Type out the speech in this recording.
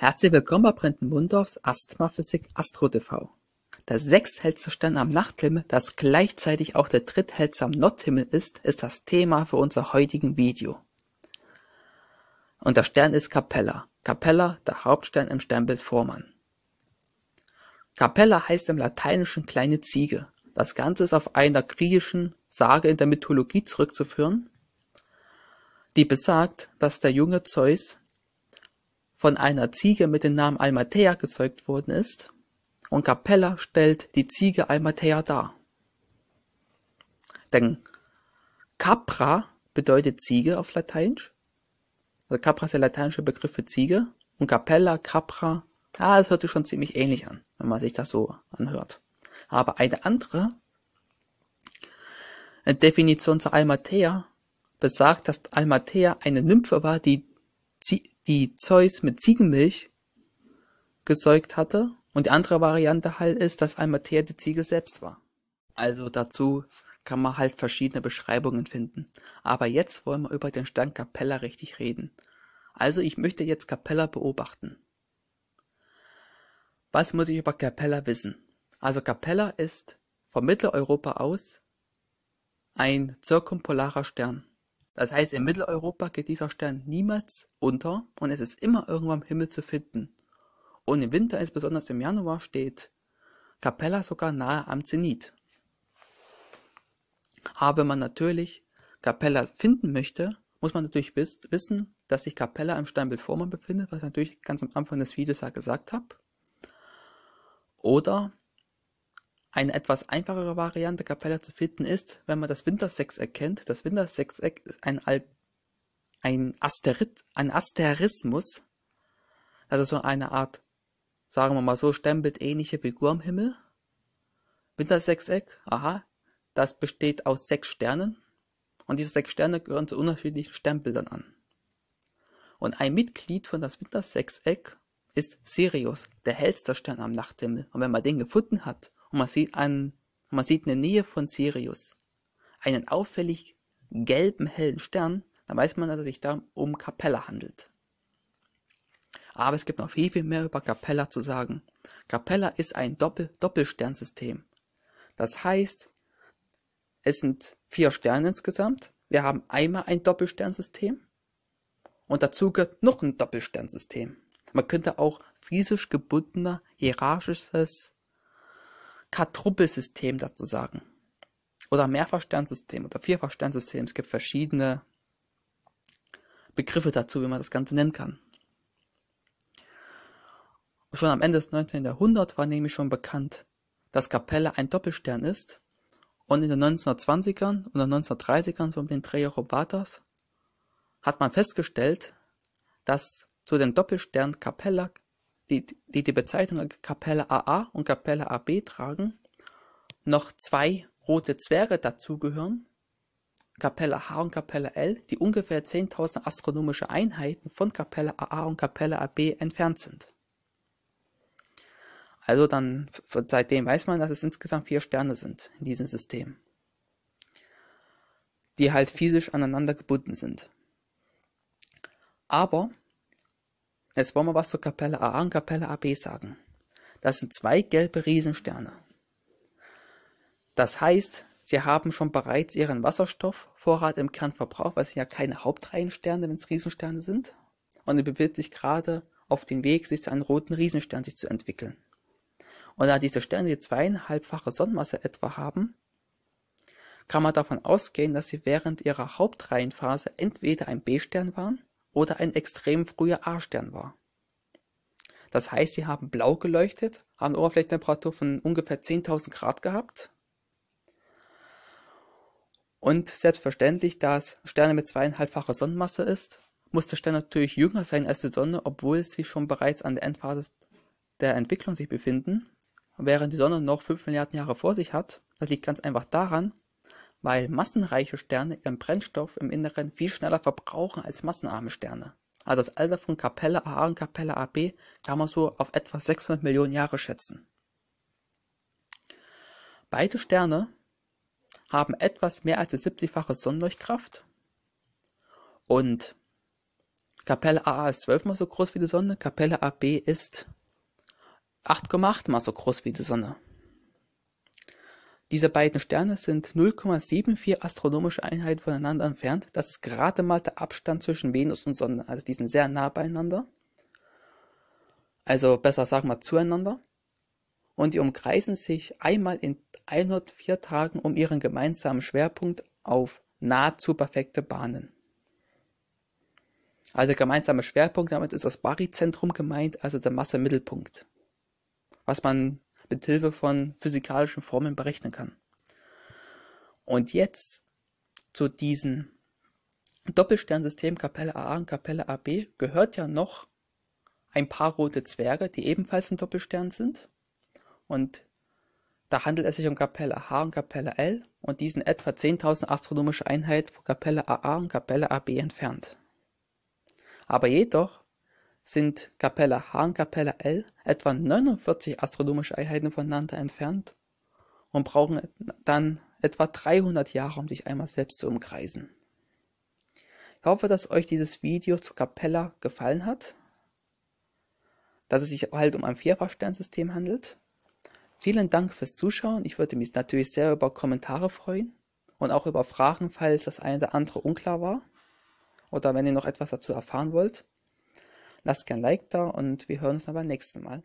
Herzlich willkommen bei Brenton Mundorfs Asthmaphysik Astro TV. Der sechsthellste Stern am Nachthimmel, das gleichzeitig auch der dritthellste am Nordhimmel ist, ist das Thema für unser heutigen Video. Und der Stern ist Capella. Capella, der Hauptstern im Sternbild Vormann. Capella heißt im Lateinischen „kleine Ziege“, das Ganze ist auf einer griechischen Sage in der Mythologie zurückzuführen, die besagt, dass der junge Zeus von einer Ziege mit dem Namen Almathea gezeugt worden ist und Capella stellt die Ziege Almathea dar. Denn Capra bedeutet Ziege auf Lateinisch, also Capra ist der lateinische Begriff für Ziege und Capella, Capra ja, es hört sich schon ziemlich ähnlich an, wenn man sich das so anhört. Aber eine andere Definition zur Almatea besagt, dass Almatea eine Nymphe war, die, die Zeus mit Ziegenmilch gesäugt hatte. Und die andere Variante halt ist, dass Almatea die Ziege selbst war. Also dazu kann man halt verschiedene Beschreibungen finden. Aber jetzt wollen wir über den Stand Capella richtig reden. Also ich möchte jetzt Capella beobachten. Was muss ich über Capella wissen? Also Capella ist von Mitteleuropa aus ein zirkumpolarer Stern. Das heißt, in Mitteleuropa geht dieser Stern niemals unter und es ist immer irgendwo am Himmel zu finden. Und im Winter, insbesondere im Januar, steht Capella sogar nahe am Zenit. Aber wenn man natürlich Capella finden möchte, muss man natürlich wissen, dass sich Capella im Steinbild Vormann befindet, was ich natürlich ganz am Anfang des Videos ja gesagt habe. Oder eine etwas einfachere Variante der Kapelle zu finden ist, wenn man das Wintersechseck kennt. Das Wintersechseck ist ein, Al ein, Asterit ein Asterismus. Also so eine Art, sagen wir mal so, stempelt-ähnliche Figur am Himmel. Wintersechseck, aha, das besteht aus sechs Sternen. Und diese sechs Sterne gehören zu unterschiedlichen Stempeln an. Und ein Mitglied von das Wintersechseck ist Sirius, der hellste Stern am Nachthimmel. Und wenn man den gefunden hat und man sieht, einen, man sieht eine Nähe von Sirius, einen auffällig gelben hellen Stern, dann weiß man, dass es sich da um Capella handelt. Aber es gibt noch viel, viel mehr über Capella zu sagen. Capella ist ein Doppel Doppelsternsystem. Das heißt, es sind vier Sterne insgesamt. Wir haben einmal ein Doppelsternsystem und dazu gehört noch ein Doppelsternsystem. Man könnte auch physisch gebundener hierarchisches Quadruppelsystem dazu sagen. Oder Mehrfachsternsystem oder Vierfachsternsystem. Es gibt verschiedene Begriffe dazu, wie man das Ganze nennen kann. Schon am Ende des 19. Jahrhunderts war nämlich schon bekannt, dass Kapelle ein Doppelstern ist und in den 1920ern und 1930ern, so um den Dreh Robatas, hat man festgestellt, dass zu den Doppelsternen "Capella", die die Bezeichnung "Capella Aa" und "Capella Ab" tragen, noch zwei Rote Zwerge dazugehören (Capella H und Capella L), die ungefähr 10.000 astronomische Einheiten von Capella Aa und Capella Ab entfernt sind. Also dann seitdem weiß man, dass es insgesamt vier Sterne sind in diesem System, die halt physisch aneinander gebunden sind. Aber Jetzt wollen wir was zur Kapelle A und Kapelle AB sagen. Das sind zwei gelbe Riesensterne. Das heißt, sie haben schon bereits ihren Wasserstoffvorrat im Kernverbrauch, weil es ja keine Hauptreihensterne, wenn es Riesensterne sind. Und er bewegt sich gerade auf den Weg, sich zu einem roten Riesenstern sich zu entwickeln. Und da diese Sterne die zweieinhalbfache Sonnenmasse etwa haben, kann man davon ausgehen, dass sie während ihrer Hauptreihenphase entweder ein B-Stern waren oder ein extrem früher A-Stern war. Das heißt, sie haben blau geleuchtet, haben eine Oberflächentemperatur von ungefähr 10.000 Grad gehabt. Und selbstverständlich, da es Sterne mit zweieinhalbfacher Sonnenmasse ist, muss der Stern natürlich jünger sein als die Sonne, obwohl sie schon bereits an der Endphase der Entwicklung sich befinden, während die Sonne noch 5 Milliarden Jahre vor sich hat. Das liegt ganz einfach daran, weil massenreiche Sterne ihren Brennstoff im Inneren viel schneller verbrauchen als massenarme Sterne also das Alter von Kapelle A und Kapelle AB kann man so auf etwa 600 Millionen Jahre schätzen. Beide Sterne haben etwas mehr als die 70-fache Sonnenleuchtkraft und Kapelle AA ist 12 mal so groß wie die Sonne, Kapelle AB ist 8,8 mal so groß wie die Sonne. Diese beiden Sterne sind 0,74 astronomische Einheiten voneinander entfernt, das ist gerade mal der Abstand zwischen Venus und Sonne, also die sind sehr nah beieinander. Also besser sagen wir zueinander. Und die umkreisen sich einmal in 104 Tagen um ihren gemeinsamen Schwerpunkt auf nahezu perfekte Bahnen. Also gemeinsamer Schwerpunkt, damit ist das Barizentrum gemeint, also der Massemittelpunkt. Was man mit Hilfe von physikalischen Formeln berechnen kann. Und jetzt zu diesem Doppelsternsystem Kapelle AA und Kapelle AB gehört ja noch ein paar rote Zwerge, die ebenfalls ein Doppelstern sind. Und da handelt es sich um Kapelle H und Kapelle L und die sind etwa 10.000 astronomische Einheiten von Kapelle AA und Kapelle AB entfernt. Aber jedoch sind Capella H und Capella L etwa 49 astronomische Einheiten voneinander entfernt und brauchen dann etwa 300 Jahre, um sich einmal selbst zu umkreisen. Ich hoffe, dass euch dieses Video zu Capella gefallen hat, dass es sich halt um ein Vierfachsternsystem handelt. Vielen Dank fürs Zuschauen. Ich würde mich natürlich sehr über Kommentare freuen und auch über Fragen, falls das eine oder andere unklar war oder wenn ihr noch etwas dazu erfahren wollt. Lasst gerne ein Like da und wir hören uns dann beim nächsten Mal.